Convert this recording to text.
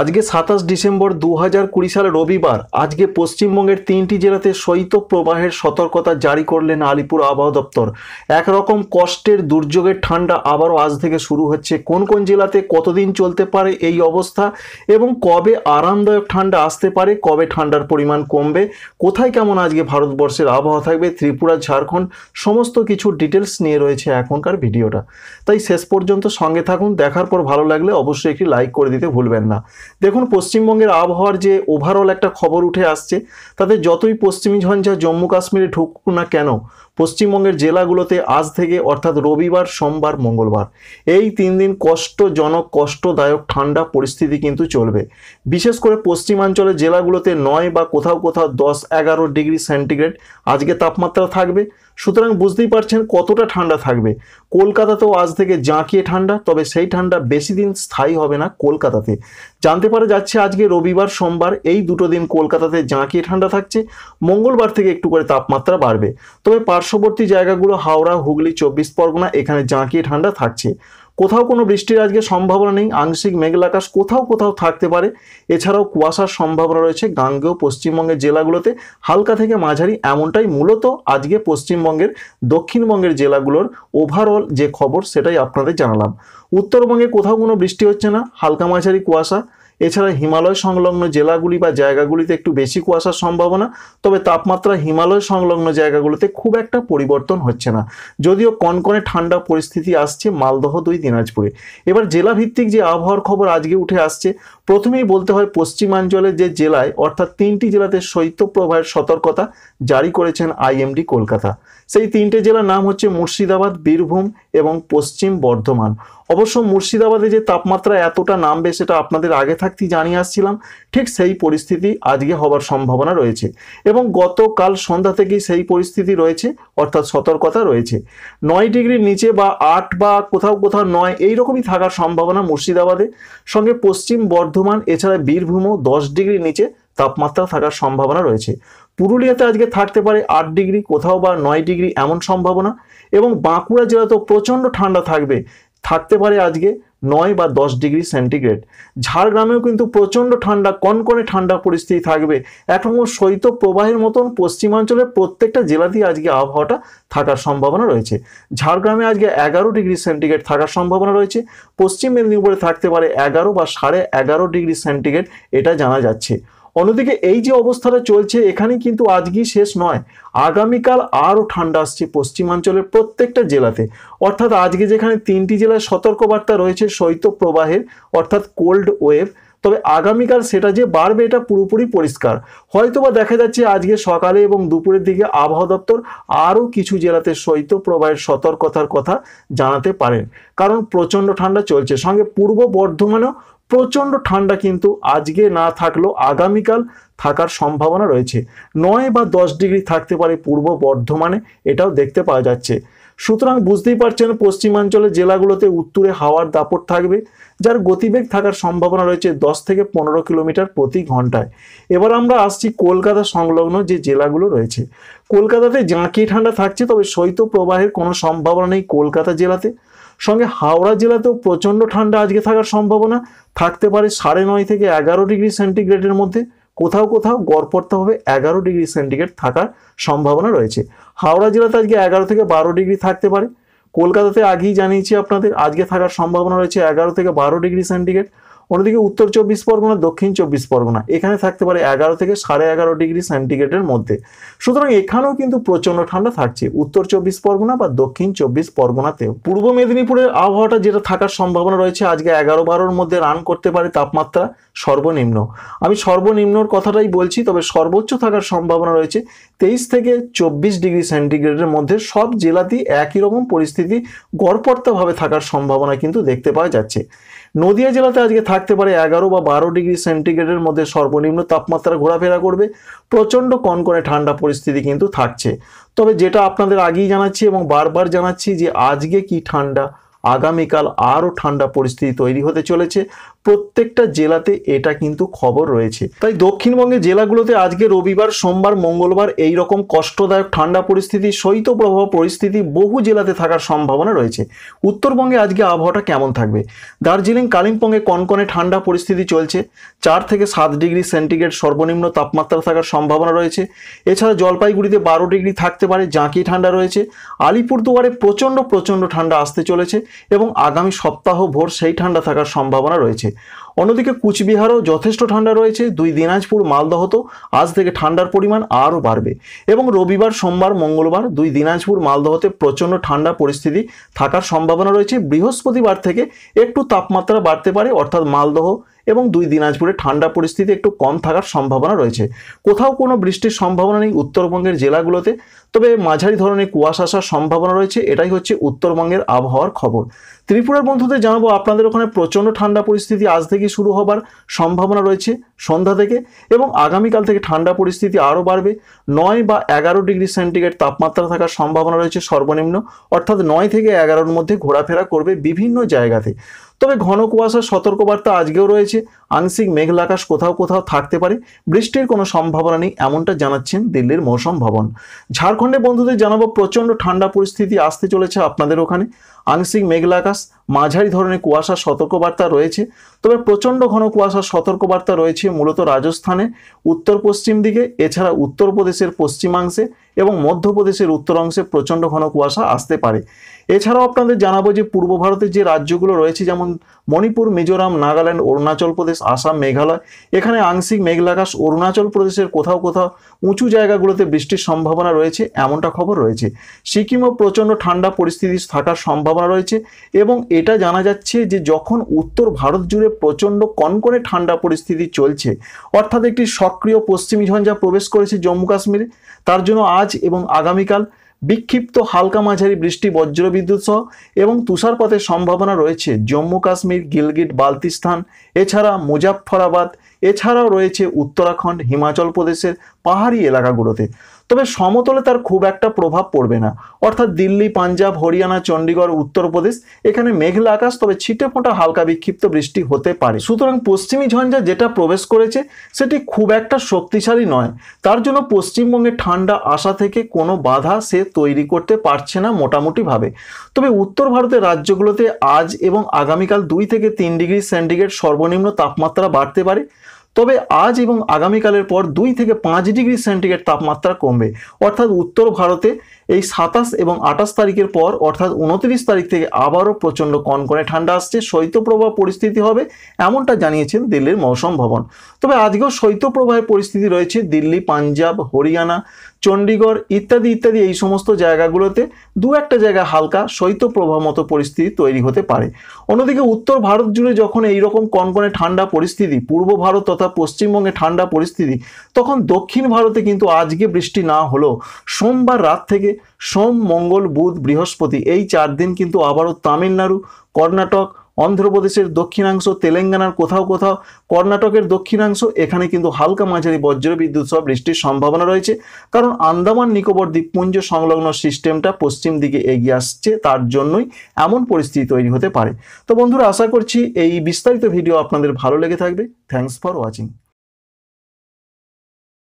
আজকে সাতাশ ডিসেম্বর দু হাজার কুড়ি সাল রবিবার আজকে পশ্চিমবঙ্গের তিনটি জেলাতে শৈত্য প্রবাহের সতর্কতা জারি করলেন আলিপুর আবহাওয়া দপ্তর একরকম কষ্টের দুর্যোগের ঠান্ডা আবারও আজ থেকে শুরু হচ্ছে কোন কোন জেলাতে কতদিন চলতে পারে এই অবস্থা এবং কবে আরামদায়ক ঠান্ডা আসতে পারে কবে ঠান্ডার পরিমাণ কমবে কোথায় কেমন আজকে ভারতবর্ষের আবহাওয়া থাকবে ত্রিপুরা ঝাড়খণ্ড সমস্ত কিছু ডিটেলস নিয়ে রয়েছে এখনকার ভিডিওটা তাই শেষ পর্যন্ত সঙ্গে থাকুন দেখার পর ভালো লাগলে অবশ্যই একটি লাইক করে দিতে ভুলবেন না দেখুন পশ্চিমবঙ্গের আবহাওয়ার যে ওভারঅল একটা খবর উঠে আসছে তাতে যতই পশ্চিমী ঝঞ্ঝা জম্মু কাশ্মীরে ঢুকুক না কেন পশ্চিমবঙ্গের জেলাগুলোতে আজ থেকে অর্থাৎ রবিবার সোমবার মঙ্গলবার এই তিন দিন কষ্টজনক কষ্টদায়ক ঠান্ডা পরিস্থিতি কিন্তু চলবে বিশেষ করে পশ্চিমাঞ্চলের জেলাগুলোতে নয় বা কোথাও কোথাও দশ এগারো ডিগ্রি সেন্টিগ্রেড আজকে তাপমাত্রা থাকবে সুতরাং বুঝতেই পারছেন কতটা ঠান্ডা থাকবে কলকাতাতেও আজ থেকে জাঁকিয়ে ঠান্ডা তবে সেই ঠান্ডা বেশি দিন স্থায়ী হবে না কলকাতাতে জানতে পারা যাচ্ছে আজকে রবিবার সোমবার এই দুটো দিন কলকাতাতে জাঁকিয়ে ঠান্ডা থাকছে মঙ্গলবার থেকে একটু করে তাপমাত্রা বাড়বে তবে পার্শ্ববর্তী জায়গাগুলো হাওড়া হুগলি চব্বিশ পরগনা এখানে জাঁকিয়ে ঠান্ডা থাকছে কোথাও কোনো বৃষ্টির আজকে সম্ভাবনা নেই আংশিক মেঘলা আকাশ কোথাও কোথাও থাকতে পারে এছাড়াও কুয়াশার সম্ভাবনা রয়েছে গাঙ্গেয় পশ্চিমবঙ্গের জেলাগুলোতে হালকা থেকে মাঝারি এমনটাই মূলত আজকে পশ্চিমবঙ্গের দক্ষিণবঙ্গের জেলাগুলোর ওভারঅল যে খবর সেটাই আপনাদের জানালাম উত্তরবঙ্গে কোথাও কোনো বৃষ্টি হচ্ছে না হালকা মাঝারি কুয়াশা এছাড়া হিমালয় সংলগ্ন জেলাগুলি বা জায়গাগুলিতে একটু বেশি কুয়াশার সম্ভাবনা তবে তাপমাত্রা হিমালয় সংলগ্ন জায়গাগুলোতে খুব একটা পরিবর্তন হচ্ছে না যদিও কনকনে ঠান্ডা পরিস্থিতি আসছে মালদহ দুই দিনাজপুরে এবার জেলাভিত্তিক যে আবহাওয়ার খবর আজকে উঠে আসছে প্রথমেই বলতে হয় পশ্চিমাঞ্চলের যে জেলায় অর্থাৎ তিনটি জেলাতে শৈত্যপ্রবাহের সতর্কতা জারি করেছেন আইএমডি কলকাতা সেই তিনটে জেলার নাম হচ্ছে মুর্শিদাবাদ বীরভূম এবং পশ্চিম বর্ধমান অবশ্য মুর্শিদাবাদে যে তাপমাত্রা এতটা নামবে সেটা আপনাদের আগে থাকতেই জানিয়ে আসছিলাম ঠিক সেই পরিস্থিতি আজকে হবার সম্ভাবনা রয়েছে এবং গতকাল সন্ধ্যা থেকেই সেই পরিস্থিতি রয়েছে অর্থাৎ সতর্কতা রয়েছে নয় ডিগ্রির নিচে বা আট বা কোথাও কোথাও নয় এইরকমই থাকার সম্ভাবনা মুর্শিদাবাদে সঙ্গে পশ্চিম বর্ধমান এছাড়া বীরভূমও দশ ডিগ্রির নিচে তাপমাত্রা থাকার সম্ভাবনা রয়েছে পুরুলিয়াতে আজকে থাকতে পারে আট ডিগ্রি কোথাও বা নয় ডিগ্রি এমন সম্ভাবনা এবং বাঁকুড়া জেলাতেও প্রচণ্ড ঠান্ডা থাকবে থাকতে পারে আজকে নয় বা দশ ডিগ্রি সেন্টিগ্রেড ঝাড়গ্রামেও কিন্তু প্রচণ্ড ঠান্ডা কনকনে ঠান্ডা পরিস্থিতি থাকবে এখন শৈত্য প্রবাহের মতন পশ্চিমাঞ্চলের প্রত্যেকটা জেলাতেই আজকে আবহাওয়াটা থাকার সম্ভাবনা রয়েছে ঝাড়গ্রামে আজকে এগারো ডিগ্রি সেন্টিগ্রেড থাকার সম্ভাবনা রয়েছে পশ্চিম মেদিনীপুরে থাকতে পারে এগারো বা সাড়ে এগারো ডিগ্রি সেন্টিগ্রেড এটা জানা যাচ্ছে অন্যদিকে এই যে অবস্থাটা চলছে এখানে কিন্তু আজকেই শেষ নয় আগামীকাল আরও ঠান্ডা আসছে পশ্চিমাঞ্চলের প্রত্যেকটা জেলাতে অর্থাৎ আজকে যেখানে তিনটি জেলায় সতর্কবার্তা রয়েছে শৈত্য প্রবাহের অর্থাৎ কোল্ড ওয়েভ তবে আগামীকাল সেটা যে বাড়বে এটা পুরোপুরি পরিষ্কার হয়তোবা দেখা যাচ্ছে আজকে সকালে এবং দুপুরের দিকে আবহাওয়া দপ্তর আরও কিছু জেলাতে শৈত্য প্রবাহের সতর্কতার কথা জানাতে পারেন কারণ প্রচণ্ড ঠান্ডা চলছে সঙ্গে পূর্ব বর্ধমানেও প্রচণ্ড ঠান্ডা কিন্তু আজকে না থাকলেও আগামীকাল থাকার সম্ভাবনা রয়েছে নয় বা দশ ডিগ্রি থাকতে পারে পূর্ব বর্ধমানে এটাও দেখতে পাওয়া যাচ্ছে সুতরাং বুঝতেই পারছেন পশ্চিমাঞ্চলের জেলাগুলোতে উত্তরে হাওয়ার দাপট থাকবে যার গতিবেগ থাকার সম্ভাবনা রয়েছে দশ থেকে পনেরো কিলোমিটার প্রতি ঘন্টায় এবার আমরা আসছি কলকাতা সংলগ্ন যে জেলাগুলো রয়েছে কলকাতাতে জাঁকিয়ে ঠান্ডা থাকছে তবে শৈত্য প্রবাহের কোনো সম্ভাবনা নেই কলকাতা জেলাতে সঙ্গে হাওড়া জেলাতেও প্রচণ্ড ঠান্ডা আজকে থাকার সম্ভাবনা থাকতে পারে সাড়ে নয় থেকে এগারো ডিগ্রি সেন্টিগ্রেডের মধ্যে কোথাও কোথাও হবে এগারো ডিগ্রি সেন্টিগ্রেড থাকার সম্ভাবনা রয়েছে হাওড়া জেলাতে আজকে এগারো থেকে বারো ডিগ্রি থাকতে পারে কলকাতাতে আগেই জানিয়েছি আপনাদের আজকে থাকার সম্ভাবনা রয়েছে এগারো থেকে বারো ডিগ্রি সেন্টিগ্রেড অন্যদিকে উত্তর চব্বিশ পরগনা দক্ষিণ চব্বিশ পরগনা এখানে থাকতে পারে এগারো থেকে সাড়ে এগারো ডিগ্রি সেন্টিগ্রেডের মধ্যে সুতরাং এখানেও কিন্তু প্রচণ্ড ঠান্ডা থাকছে উত্তর চব্বিশ পরগনা বা দক্ষিণ চব্বিশ পরগনাতেও পূর্ব মেদিনীপুরের আবহাওয়াটা যেটা থাকার সম্ভাবনা রয়েছে আজকে এগারো বারোর মধ্যে রান করতে পারে তাপমাত্রা সর্বনিম্ন আমি সর্বনিম্নর কথাটাই বলছি তবে সর্বোচ্চ থাকার সম্ভাবনা রয়েছে তেইশ থেকে চব্বিশ ডিগ্রি সেন্টিগ্রেডের মধ্যে সব জেলাতেই একই রকম পরিস্থিতি গড়পড়তাভাবে থাকার সম্ভাবনা কিন্তু দেখতে পাওয়া যাচ্ছে নদিয়া জেলাতে আজকে থাকতে পারে এগারো বা বারো ডিগ্রি সেন্টিগ্রেডের মধ্যে সর্বনিম্ন তাপমাত্রা ঘোরাফেরা করবে প্রচণ্ড কনকনে ঠান্ডা পরিস্থিতি কিন্তু থাকছে তবে যেটা আপনাদের আগেই জানাচ্ছি এবং বারবার জানাচ্ছি যে আজকে কি ঠান্ডা আগামীকাল আরও ঠান্ডা পরিস্থিতি তৈরি হতে চলেছে প্রত্যেকটা জেলাতে এটা কিন্তু খবর রয়েছে তাই দক্ষিণবঙ্গের জেলাগুলোতে আজকে রবিবার সোমবার মঙ্গলবার এই রকম কষ্টদায়ক ঠান্ডা পরিস্থিতি শৈত্যপ্রবাহ পরিস্থিতি বহু জেলাতে থাকার সম্ভাবনা রয়েছে উত্তরবঙ্গে আজকে আবহাওয়াটা কেমন থাকবে দার্জিলিং কালিম্পংয়ে কনকনে ঠান্ডা পরিস্থিতি চলছে চার থেকে সাত ডিগ্রি সেন্টিগ্রেড সর্বনিম্ন তাপমাত্রা থাকার সম্ভাবনা রয়েছে এছাড়া জলপাইগুড়িতে বারো ডিগ্রি থাকতে পারে জাঁকি ঠান্ডা রয়েছে আলিপুরদুয়ারে প্রচণ্ড প্রচণ্ড ঠান্ডা আসতে চলেছে এবং আগামী সপ্তাহ ভোর সেই ঠান্ডা থাকার সম্ভাবনা রয়েছে অন্যদিকে কুচবিহারও যথেষ্ট ঠান্ডা রয়েছে দুই দিনাজপুর মালদহ তো আজ থেকে ঠান্ডার পরিমাণ আরও বাড়বে এবং রবিবার সোমবার মঙ্গলবার দুই দিনাজপুর মালদহতে প্রচণ্ড ঠান্ডা পরিস্থিতি থাকার সম্ভাবনা রয়েছে বৃহস্পতিবার থেকে একটু তাপমাত্রা বাড়তে পারে অর্থাৎ মালদহ এবং দুই দিনাজপুরে ঠান্ডা পরিস্থিতি একটু কম থাকার সম্ভাবনা রয়েছে কোথাও কোনো বৃষ্টির সম্ভাবনা নেই উত্তরবঙ্গের জেলাগুলোতে তবে মাঝারি ধরনের কুয়াশা আসার সম্ভাবনা রয়েছে এটাই হচ্ছে উত্তরবঙ্গের আবহাওয়ার খবর ত্রিপুরার বন্ধুদের জানাবো আপনাদের ওখানে প্রচণ্ড ঠান্ডা পরিস্থিতি আজ থেকে শুরু হবার সম্ভাবনা রয়েছে সন্ধ্যা থেকে এবং আগামীকাল থেকে ঠান্ডা পরিস্থিতি আরও বাড়বে নয় বা এগারো ডিগ্রি সেন্টিগ্রেড তাপমাত্রা থাকার সম্ভাবনা রয়েছে সর্বনিম্ন অর্থাৎ নয় থেকে এগারোর মধ্যে ঘোরাফেরা করবে বিভিন্ন জায়গাতে তবে ঘন কুয়াশার সতর্কবার্তা আজকেও রয়েছে আংশিক মেঘল আকাশ কোথাও কোথাও থাকতে পারে বৃষ্টির কোনো সম্ভাবনা নেই এমনটা জানাচ্ছেন দিল্লির মৌসম ভবন ঝাড়খণ্ডে বন্ধুদের জানাবো প্রচণ্ড ঠান্ডা পরিস্থিতি আসতে চলেছে আপনাদের ওখানে আংশিক মেঘলা আকাশ মাঝারি ধরনের কুয়াশার সতর্কবার্তা রয়েছে তবে প্রচণ্ড ঘন কুয়াশার সতর্কবার্তা রয়েছে মূলত রাজস্থানে উত্তর পশ্চিম দিকে এছাড়া উত্তরপ্রদেশের পশ্চিমাংশে এবং মধ্যপ্রদেশের উত্তর অংশে প্রচণ্ড ঘন কুয়াশা আসতে পারে এছাড়াও আপনাদের জানাবো যে পূর্ব ভারতের যে রাজ্যগুলো রয়েছে যেমন মণিপুর মিজোরাম নাগাল্যান্ড অরুণাচল প্রদেশ আসাম মেঘালয় এখানে আংশিক মেঘলাকাশ অরুণাচল প্রদেশের কোথাও কোথাও উঁচু জায়গাগুলোতে বৃষ্টির সম্ভাবনা রয়েছে এমনটা খবর রয়েছে সিকিমও প্রচণ্ড ঠান্ডা পরিস্থিতি থাকার সম্ভাবনা রয়েছে এবং এটা জানা যাচ্ছে যে যখন উত্তর ভারত জুড়ে প্রচণ্ড কনকনে ঠান্ডা পরিস্থিতি চলছে অর্থাৎ একটি সক্রিয় পশ্চিমী ঝঞ্ঝা প্রবেশ করেছে জম্মু কাশ্মীরে তার জন্য আজ এবং আগামীকাল বিক্ষিপ্ত হালকা মাঝারি বৃষ্টি বজ্রবিদ্যুৎ সহ এবং তুষারপাতের সম্ভাবনা রয়েছে জম্মু কাশ্মীর গিলগিট বালতিস্তান এছাড়া মুজাফফরাবাদ এছাড়াও রয়েছে উত্তরাখণ্ড হিমাচল প্রদেশের পাহাড়ি এলাকাগুলোতে তবে সমতলে তার খুব একটা প্রভাব পড়বে না অর্থাৎ দিল্লি পাঞ্জাব হরিয়ানা চণ্ডীগড় উত্তরপ্রদেশ এখানে মেঘলা আকাশ তবে ছিটে ফোঁটা হালকা বিক্ষিপ্ত বৃষ্টি হতে পারে সুতরাং পশ্চিমী ঝঞ্ঝা যেটা প্রবেশ করেছে সেটি খুব একটা শক্তিশালী নয় তার জন্য পশ্চিমবঙ্গে ঠান্ডা আসা থেকে কোনো বাধা সে তৈরি করতে পারছে না মোটামুটিভাবে তবে উত্তর ভারতের রাজ্যগুলোতে আজ এবং আগামীকাল দুই থেকে তিন ডিগ্রি সেন্টিগ্রেড সর্বনিম্ন তাপমাত্রা বাড়তে পারে তবে আজ এবং আগামীকালের পর দুই থেকে পাঁচ ডিগ্রি সেন্টিগ্রেড তাপমাত্রা কমবে অর্থাৎ উত্তর ভারতে এই সাতাশ এবং আঠাশ তারিখের পর অর্থাৎ উনত্রিশ তারিখ থেকে আবারও প্রচণ্ড কনকনে ঠান্ডা আসছে শৈত্যপ্রবাহ পরিস্থিতি হবে এমনটা জানিয়েছেন দিল্লির মৌসম ভবন তবে আজকেও শৈত্যপ্রবাহের পরিস্থিতি রয়েছে দিল্লি পাঞ্জাব হরিয়ানা চণ্ডীগড় ইত্যাদি ইত্যাদি এই সমস্ত জায়গাগুলোতে দু একটা জায়গা হালকা শৈত্যপ্রবাহ মতো পরিস্থিতি তৈরি হতে পারে অন্যদিকে উত্তর ভারত জুড়ে যখন এই রকম কনকনে ঠান্ডা পরিস্থিতি পূর্ব ভারত তথা পশ্চিমবঙ্গে ঠান্ডা পরিস্থিতি তখন দক্ষিণ ভারতে কিন্তু আজকে বৃষ্টি না হলেও সোমবার রাত থেকে সোম মঙ্গল বুধ বৃহস্পতি এই চার দিন কিন্তু আবারও তামিলনাড়ু কর্ণাটক অন্ধ্রপ্রদেশের দক্ষিণাংশ তেলেঙ্গানার কোথাও কোথাও কর্ণাটকের দক্ষিণাংশ এখানে কিন্তু হালকা মাঝারি বজ্রবিদ্যুৎ সহ বৃষ্টির সম্ভাবনা রয়েছে কারণ আন্দামান নিকোবর দ্বীপপুঞ্জ সংলগ্ন সিস্টেমটা পশ্চিম দিকে এগিয়ে আসছে তার জন্যই এমন পরিস্থিতি তৈরি হতে পারে তো বন্ধুরা আশা করছি এই বিস্তারিত ভিডিও আপনাদের ভালো লেগে থাকবে থ্যাংকস ফর ওয়াচিং